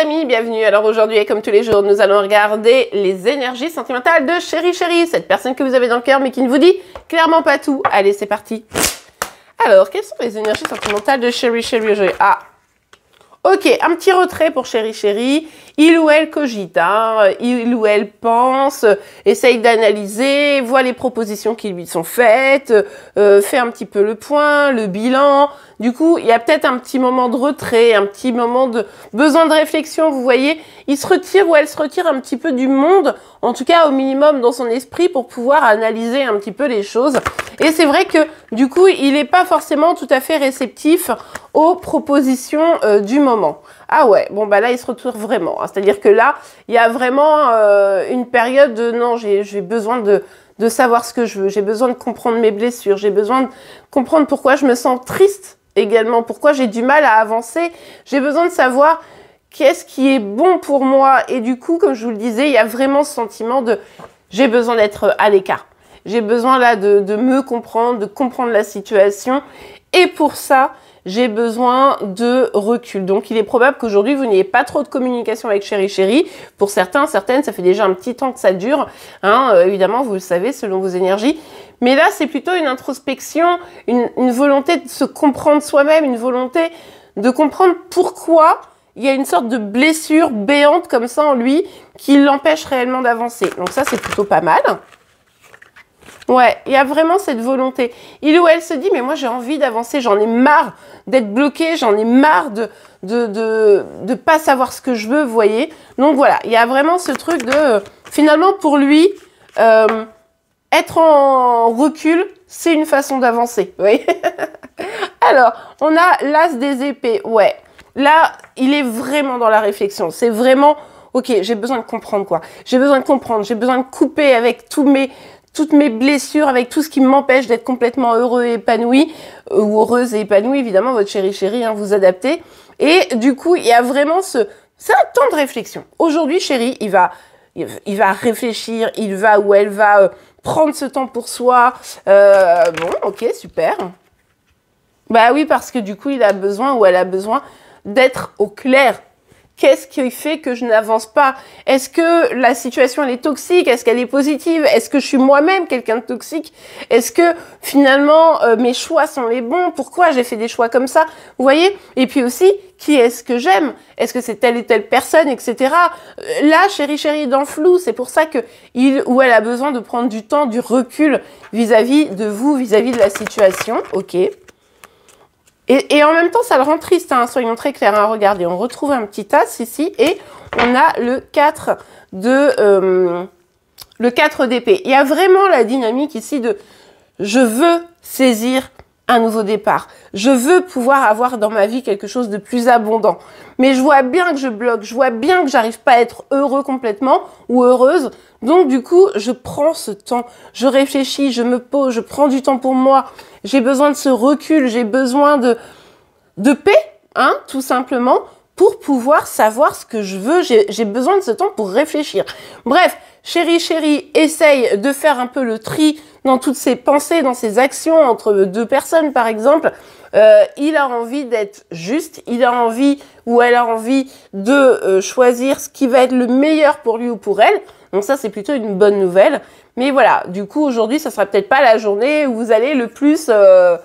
amis, bienvenue. Alors aujourd'hui, comme tous les jours, nous allons regarder les énergies sentimentales de Chéri Chéri, cette personne que vous avez dans le cœur mais qui ne vous dit clairement pas tout. Allez, c'est parti. Alors, quelles sont les énergies sentimentales de Chéri chérie aujourd'hui ah, Ok, un petit retrait pour chéri chéri. Il ou elle cogite, hein. il ou elle pense, essaye d'analyser, voit les propositions qui lui sont faites, euh, fait un petit peu le point, le bilan. Du coup, il y a peut-être un petit moment de retrait, un petit moment de besoin de réflexion, vous voyez. Il se retire ou elle se retire un petit peu du monde, en tout cas au minimum dans son esprit, pour pouvoir analyser un petit peu les choses et c'est vrai que du coup, il n'est pas forcément tout à fait réceptif aux propositions euh, du moment. Ah ouais, bon bah là, il se retourne vraiment. Hein. C'est-à-dire que là, il y a vraiment euh, une période de non, j'ai besoin de, de savoir ce que je veux, j'ai besoin de comprendre mes blessures, j'ai besoin de comprendre pourquoi je me sens triste également, pourquoi j'ai du mal à avancer, j'ai besoin de savoir qu'est-ce qui est bon pour moi. Et du coup, comme je vous le disais, il y a vraiment ce sentiment de j'ai besoin d'être à l'écart j'ai besoin là de, de, me comprendre, de comprendre la situation. Et pour ça, j'ai besoin de recul. Donc il est probable qu'aujourd'hui vous n'ayez pas trop de communication avec Chéri Chéri. Pour certains, certaines, ça fait déjà un petit temps que ça dure. Hein, euh, évidemment, vous le savez, selon vos énergies. Mais là, c'est plutôt une introspection, une, une volonté de se comprendre soi-même, une volonté de comprendre pourquoi il y a une sorte de blessure béante comme ça en lui qui l'empêche réellement d'avancer. Donc ça, c'est plutôt pas mal. Ouais, il y a vraiment cette volonté. Il ou elle se dit, mais moi j'ai envie d'avancer, j'en ai marre d'être bloqué, j'en ai marre de de, pas savoir ce que je veux, vous voyez. Donc voilà, il y a vraiment ce truc de, euh, finalement pour lui, euh, être en recul, c'est une façon d'avancer, vous voyez. Alors, on a l'as des épées, ouais. Là, il est vraiment dans la réflexion, c'est vraiment... Ok, j'ai besoin de comprendre quoi. J'ai besoin de comprendre, j'ai besoin de couper avec tous mes toutes mes blessures, avec tout ce qui m'empêche d'être complètement heureux et épanoui, euh, ou heureuse et épanouie, évidemment, votre chérie, chérie hein, vous adaptez. Et du coup, il y a vraiment ce... C'est un temps de réflexion. Aujourd'hui, chérie, il va, il va réfléchir, il va ou elle va euh, prendre ce temps pour soi. Euh, bon, ok, super. Bah oui, parce que du coup, il a besoin ou elle a besoin d'être au clair Qu'est-ce qui fait que je n'avance pas Est-ce que la situation elle est toxique Est-ce qu'elle est positive Est-ce que je suis moi-même quelqu'un de toxique Est-ce que finalement euh, mes choix sont les bons Pourquoi j'ai fait des choix comme ça Vous voyez Et puis aussi, qui est-ce que j'aime Est-ce que c'est telle et telle personne, etc. Euh, là, chérie, chérie, dans le flou, c'est pour ça que il ou elle a besoin de prendre du temps, du recul vis à -vis de vous, vis à -vis de la situation. Ok, et, en même temps, ça le rend triste, hein, soyons très clairs. Hein. regardez, on retrouve un petit as ici et on a le 4 de... Euh, le 4 d'épée. Il y a vraiment la dynamique ici de je veux saisir un nouveau départ. Je veux pouvoir avoir dans ma vie quelque chose de plus abondant. Mais je vois bien que je bloque, je vois bien que j'arrive pas à être heureux complètement ou heureuse. Donc du coup, je prends ce temps, je réfléchis, je me pose, je prends du temps pour moi. J'ai besoin de ce recul, j'ai besoin de de paix, hein, tout simplement, pour pouvoir savoir ce que je veux. J'ai besoin de ce temps pour réfléchir. Bref, chérie, chérie, essaye de faire un peu le tri dans toutes ses pensées, dans ses actions entre deux personnes, par exemple. Euh, il a envie d'être juste, il a envie ou elle a envie de euh, choisir ce qui va être le meilleur pour lui ou pour elle. Donc ça, c'est plutôt une bonne nouvelle. Mais voilà, du coup, aujourd'hui, ça sera peut-être pas la journée où vous allez le plus euh,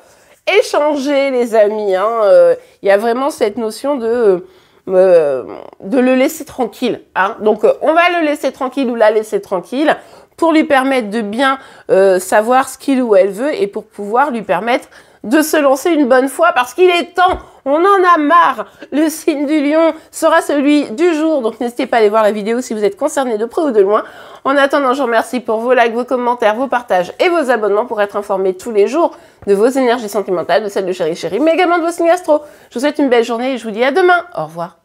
échanger, les amis. Hein. Il y a vraiment cette notion de euh, de le laisser tranquille. Hein. Donc euh, on va le laisser tranquille ou la laisser tranquille pour lui permettre de bien euh, savoir ce qu'il ou elle veut et pour pouvoir lui permettre de se lancer une bonne fois parce qu'il est temps. On en a marre. Le signe du lion sera celui du jour. Donc n'hésitez pas à aller voir la vidéo si vous êtes concerné de près ou de loin. En attendant, je vous remercie pour vos likes, vos commentaires, vos partages et vos abonnements pour être informé tous les jours de vos énergies sentimentales, de celles de Chéri Chéri, mais également de vos signes astro. Je vous souhaite une belle journée et je vous dis à demain. Au revoir.